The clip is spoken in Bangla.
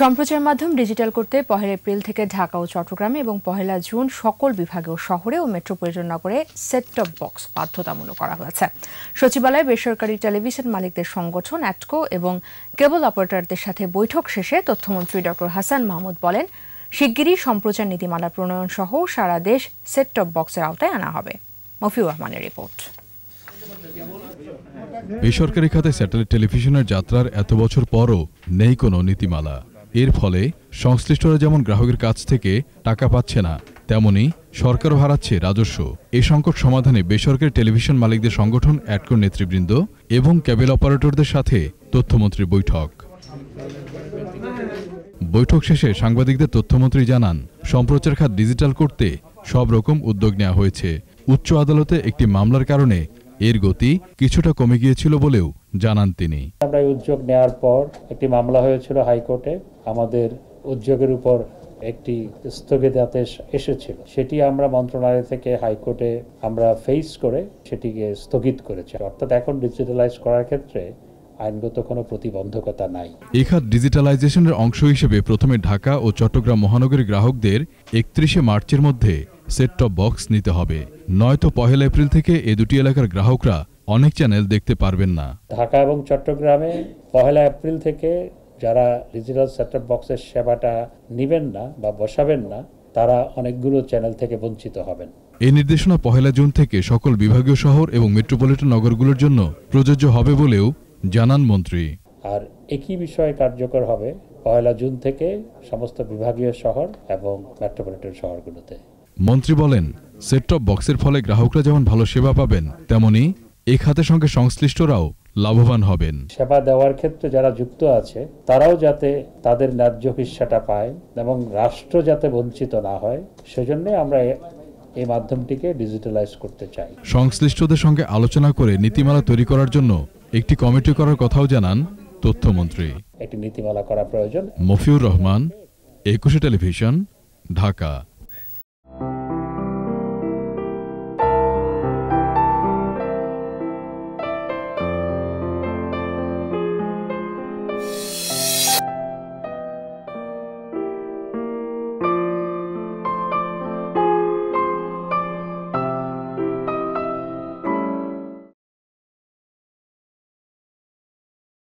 সম্প্রচার মাধ্যম ডিজিটাল করতে পহেলা এপ্রিল থেকে ঢাকা ও চট্টগ্রামে এবং পহেলা জুন সকল বিভাগে ও শহরে ও মেট্রোপলিটন নগরে সেট টপ বক্স বাধ্যতামূলক করা হয়েছে সচিবালয়ে বেসরকারি টেলিভিশন মালিকদের সংগঠন অ্যাটকো এবং কেবল অপারেটরদের সাথে বৈঠক শেষে তথ্যমন্ত্রী ডক্টর হাসান মাহমুদ বলেন শিগগিরই সম্প্রচার নীতিমালা প্রণয়ন সহ সারা দেশ সেট টপ বক্সের আওতায় আনা হবে মফিউর রহমানের রিপোর্ট বেসরকারি খাতে স্যাটেলাইট টেলিভিশনের যাত্রার এত বছর পরও নেই কোনো নীতিমালা এর ফলে সংশ্লিষ্টরা যেমন গ্রাহকের কাছ থেকে টাকা পাচ্ছে না তেমনি সরকার হারাচ্ছে রাজস্ব এ সংকট সমাধানে বেসরকারি টেলিভিশন মালিকদের সংগঠন অ্যাডকোর নেতৃবৃন্দ এবং ক্যাবেল অপারেটরদের সাথে তথ্যমন্ত্রীর বৈঠক বৈঠক শেষে সাংবাদিকদের তথ্যমন্ত্রী জানান সম্প্রচার খাত ডিজিটাল করতে সব রকম উদ্যোগ নেওয়া হয়েছে উচ্চ আদালতে একটি মামলার কারণে এর গতি কিছুটা কমে গিয়েছিল বলেও জানান তিনি আমরা উদ্যোগ নেওয়ার পর একটি মামলা হয়েছিল হাইকোর্টে আমাদের উদ্যোগের উপর একটি স্থগিতাদেশ এসেছিল সেটি আমরা মন্ত্রণালয় থেকে হাইকোর্টে আমরা ফেস করে সেটিকে স্থগিত করেছি অর্থাৎ এখন ডিজিটালাইজ করার ক্ষেত্রে আইনগত কোনো প্রতিবন্ধকতা নাই এখাত ডিজিটালাইজেশনের অংশ হিসেবে প্রথমে ঢাকা ও চট্টগ্রাম মহানগরীর গ্রাহকদের একত্রিশে মার্চের মধ্যে সেট টপ বক্স নিতে হবে নয়তো পহেলা এপ্রিল থেকে এ দুটি এলাকার গ্রাহকরা অনেক চ্যানেল দেখতে পারবেন না ঢাকা এবং চট্টগ্রামে পহেলা এপ্রিল থেকে যারা ডিজিটাল সেট টপ বক্সের সেবাটা নেবেন না বা বসাবেন না তারা অনেকগুলো চ্যানেল থেকে বঞ্চিত হবেন এই নির্দেশনা পহেলা জুন থেকে সকল বিভাগীয় শহর এবং মেট্রোপলিটন নগরগুলোর জন্য প্রযোজ্য হবে বলেও জানান মন্ত্রী আর একই বিষয়ে কার্যকর হবে পয়লা জুন থেকে সমস্ত বিভাগীয় শহর এবং মেট্রোপলিটন শহরগুলোতে মন্ত্রী বলেন সেটটপ বক্সের ফলে গ্রাহকরা যেমন ভালো সেবা পাবেন তেমনি এ খাতের সঙ্গে সংশ্লিষ্টরাও লাভবান হবেন সেবা দেওয়ার ক্ষেত্রে যারা যুক্ত আছে তারাও যাতে তাদের ন্যায্য হিসাটা পায় এবং রাষ্ট্র যাতে বঞ্চিত না হয় সেজন্য আমরা এই মাধ্যমটিকে ডিজিটালাইজ করতে চাই সংশ্লিষ্টদের সঙ্গে আলোচনা করে নীতিমালা তৈরি করার জন্য একটি কমিটি করার কথাও জানান তথ্যমন্ত্রী একটি নীতিমালা করা প্রয়োজন মফিউর রহমান একুশে টেলিভিশন ঢাকা